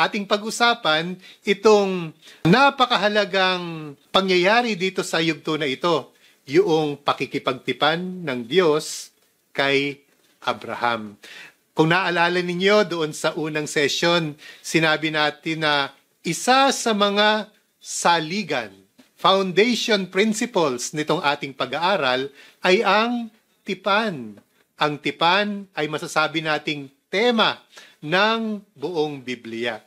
ating pag-usapan itong napakahalagang pangyayari dito sa yugto na ito, yung pakikipagtipan ng Diyos kay Abraham. Kung naalala ninyo doon sa unang session, sinabi natin na isa sa mga saligan, foundation principles nitong ating pag-aaral ay ang tipan. Ang tipan ay masasabi nating tema ng buong Biblia.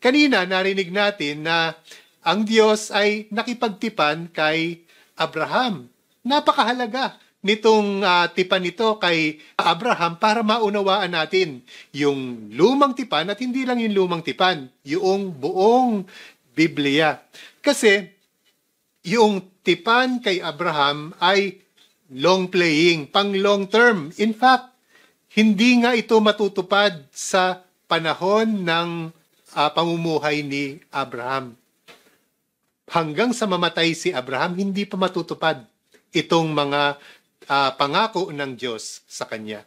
Kanina narinig natin na ang Diyos ay nakipagtipan kay Abraham. Napakahalaga nitong uh, tipan nito kay Abraham para maunawaan natin yung lumang tipan at hindi lang yung lumang tipan, yung buong Biblia. Kasi yung tipan kay Abraham ay long playing, pang long term. In fact, hindi nga ito matutupad sa panahon ng uh, pamumuhay ni Abraham. Hanggang sa mamatay si Abraham, hindi pa matutupad itong mga uh, pangako ng Diyos sa kanya.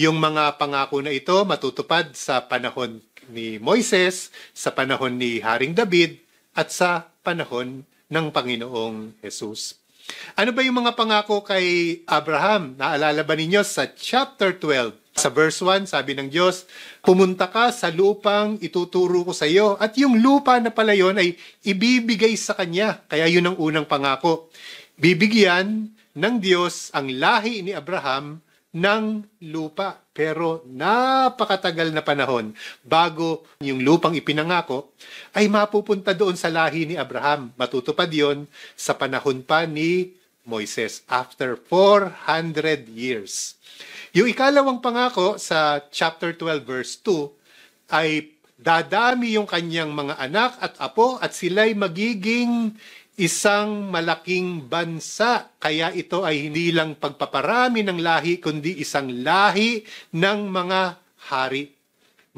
Yung mga pangako na ito matutupad sa panahon ni Moises, sa panahon ni Haring David, at sa panahon ng Panginoong Jesus. Ano ba yung mga pangako kay Abraham? Naalala ba ninyo sa chapter 12? Sa verse 1, sabi ng Diyos, pumunta ka sa lupang ituturo ko sa iyo. At yung lupa na pala yon ay ibibigay sa kanya. Kaya yun ang unang pangako. Bibigyan ng Diyos ang lahi ni Abraham ng lupa. Pero napakatagal na panahon bago yung lupang ipinangako ay mapupunta doon sa lahi ni Abraham. Matutupad yon sa panahon pa ni Moises after 400 years. Yung ikalawang pangako sa chapter 12 verse 2 ay dadami yung kanyang mga anak at apo at sila'y magiging isang malaking bansa. Kaya ito ay hindi lang pagpaparami ng lahi, kundi isang lahi ng mga hari.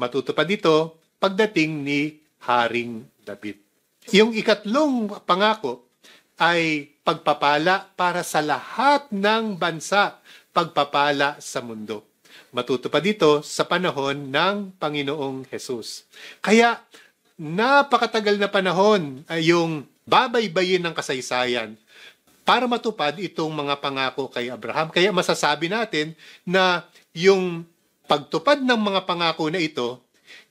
Matutupad ito pagdating ni Haring David. Yung ikatlong pangako ay pagpapala para sa lahat ng bansa, pagpapala sa mundo. Matutupad dito sa panahon ng Panginoong Hesus. Kaya napakatagal na panahon ay yung babaybayin ng kasaysayan para matupad itong mga pangako kay Abraham. Kaya masasabi natin na yung pagtupad ng mga pangako na ito,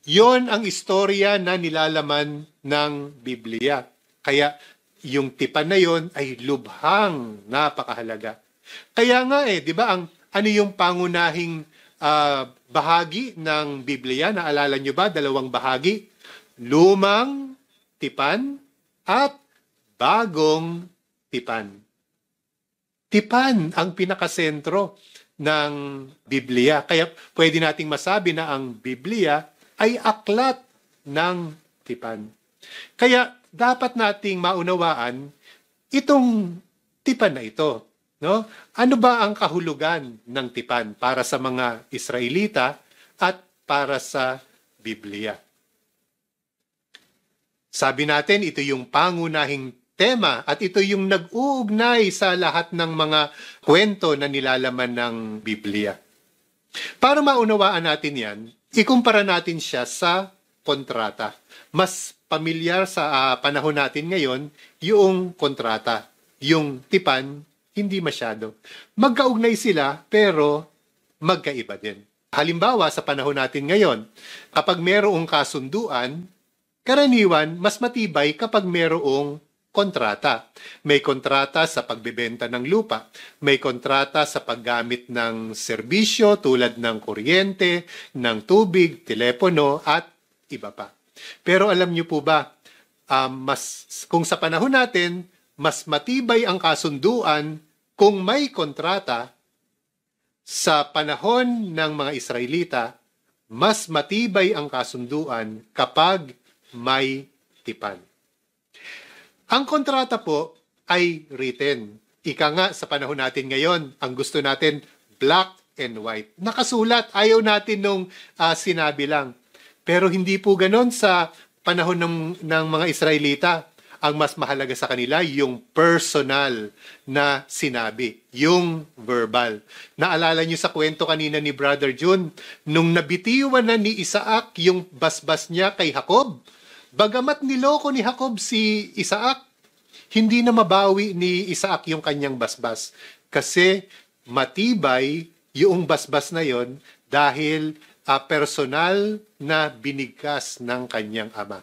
yon ang istorya na nilalaman ng Biblia. Kaya yung tipan na yon ay lubhang napakahalaga. Kaya nga eh, di ba, ang, ano yung pangunahing uh, bahagi ng Biblia? Naalala nyo ba? Dalawang bahagi. Lumang tipan at bagong tipan. Tipan ang pinakasentro ng Biblia. Kaya pwede nating masabi na ang Biblia ay aklat ng tipan. Kaya dapat nating maunawaan itong tipan na ito. No? Ano ba ang kahulugan ng tipan para sa mga Israelita at para sa Biblia? Sabi natin, ito yung pangunahing tema at ito yung nag-uugnay sa lahat ng mga kwento na nilalaman ng Biblia. Para maunawaan natin yan, ikumpara natin siya sa kontrata. Mas pamilyar sa uh, panahon natin ngayon yung kontrata, yung tipan, hindi masyado. Magkaugnay sila pero magkaiba din. Halimbawa sa panahon natin ngayon, kapag merong kasunduan, karaniwan mas matibay kapag merong kontrata. May kontrata sa pagbebenta ng lupa, may kontrata sa paggamit ng serbisyo tulad ng kuryente, ng tubig, telepono at iba pa. Pero alam niyo po ba, um, mas, kung sa panahon natin, mas matibay ang kasunduan kung may kontrata sa panahon ng mga Israelita, mas matibay ang kasunduan kapag may tipan. Ang kontrata po ay written. Ika nga sa panahon natin ngayon, ang gusto natin black and white. Nakasulat, ayaw natin nung uh, sinabi lang. Pero hindi po ganon sa panahon ng, ng mga Israelita. Ang mas mahalaga sa kanila, yung personal na sinabi, yung verbal. Naalala nyo sa kwento kanina ni Brother June, nung nabitiwan na ni Isaac yung basbas niya kay Jacob, bagamat niloko ni Jacob si Isaac, hindi na mabawi ni Isaac yung kanyang basbas kasi matibay yung basbas na yon dahil a ah, personal na binigkas ng kanyang ama.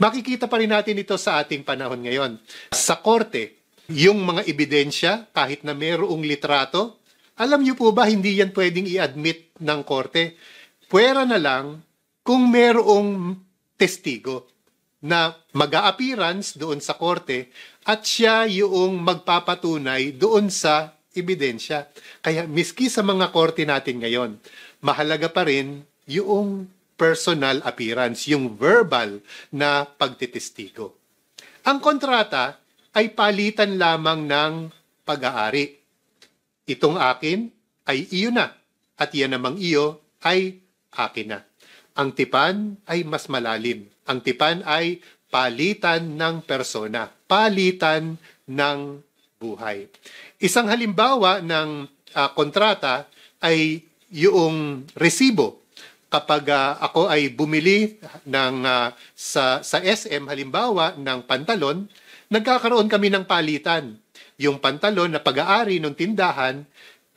Makikita pa rin natin ito sa ating panahon ngayon. Sa korte, yung mga ebidensya, kahit na merong litrato, alam niyo po ba hindi yan pwedeng i-admit ng korte? Pwera na lang kung merong testigo na mag-a-appearance doon sa korte at siya yung magpapatunay doon sa ebidensya. Kaya miski sa mga korte natin ngayon, mahalaga pa rin yung personal appearance, yung verbal na pagtitestigo. Ang kontrata ay palitan lamang ng pag-aari. Itong akin ay iyo na at yan namang iyo ay akin na. Ang tipan ay mas malalim. Ang tipan ay palitan ng persona, palitan ng buhay. Isang halimbawa ng uh, kontrata ay yung resibo kapag uh, ako ay bumili ng uh, sa sa SM halimbawa ng pantalon, nagkakaroon kami ng palitan. Yung pantalon na pag-aari ng tindahan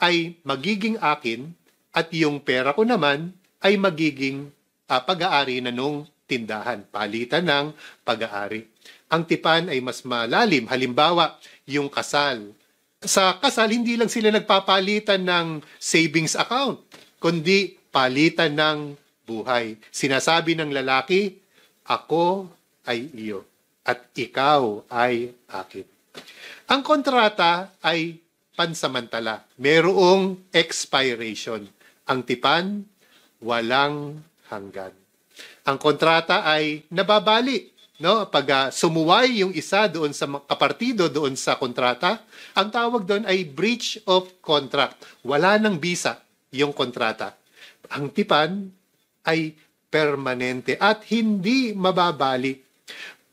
ay magiging akin at yung pera ko naman ay magiging uh, pag-aari na nung tindahan, palitan ng pag-aari. Ang tipan ay mas malalim. Halimbawa, yung kasal sa kasal, hindi lang sila nagpapalitan ng savings account, kundi palitan ng buhay. Sinasabi ng lalaki, ako ay iyo at ikaw ay akin. Ang kontrata ay pansamantala. Merong expiration. Ang tipan, walang hanggan. Ang kontrata ay nababali no pag uh, sumuway yung isa doon sa kapartido doon sa kontrata ang tawag doon ay breach of contract wala nang bisa yung kontrata ang tipan ay permanente at hindi mababali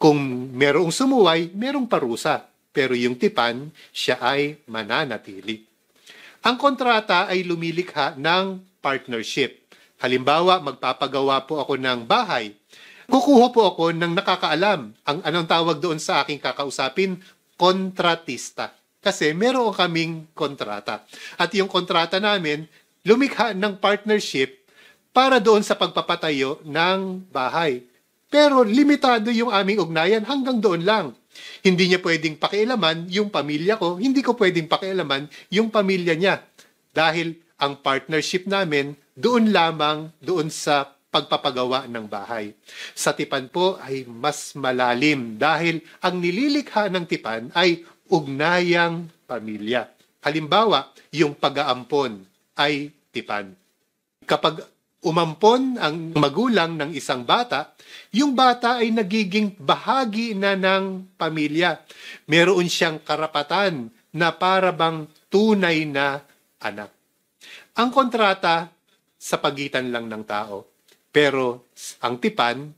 kung merong sumuway merong parusa pero yung tipan siya ay mananatili ang kontrata ay lumilikha ng partnership halimbawa magpapagawa po ako ng bahay Kukuha po ako ng nakakaalam. Ang anong tawag doon sa aking kakausapin? Kontratista. Kasi meron kaming kontrata. At yung kontrata namin, lumikha ng partnership para doon sa pagpapatayo ng bahay. Pero limitado yung aming ugnayan hanggang doon lang. Hindi niya pwedeng pakialaman yung pamilya ko, hindi ko pwedeng pakialaman yung pamilya niya. Dahil ang partnership namin doon lamang doon sa pagpapagawa ng bahay. Sa tipan po ay mas malalim dahil ang nililikha ng tipan ay ugnayang pamilya. Halimbawa, yung pag-aampon ay tipan. Kapag umampon ang magulang ng isang bata, yung bata ay nagiging bahagi na ng pamilya. Meron siyang karapatan na para bang tunay na anak. Ang kontrata sa pagitan lang ng tao pero ang tipan,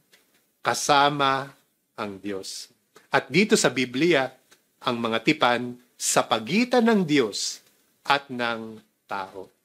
kasama ang Diyos. At dito sa Biblia, ang mga tipan sa pagitan ng Diyos at ng tao.